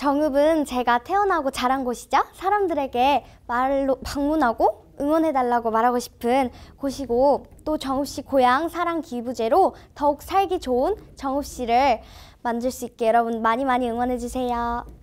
정읍은 제가 태어나고 자란 곳이죠 사람들에게 말로 방문하고 응원해달라고 말하고 싶은 곳이고 또 정읍 시 고향 사랑 기부제로 더욱 살기 좋은 정읍 시를 만들 수 있게 여러분 많이 많이 응원해주세요.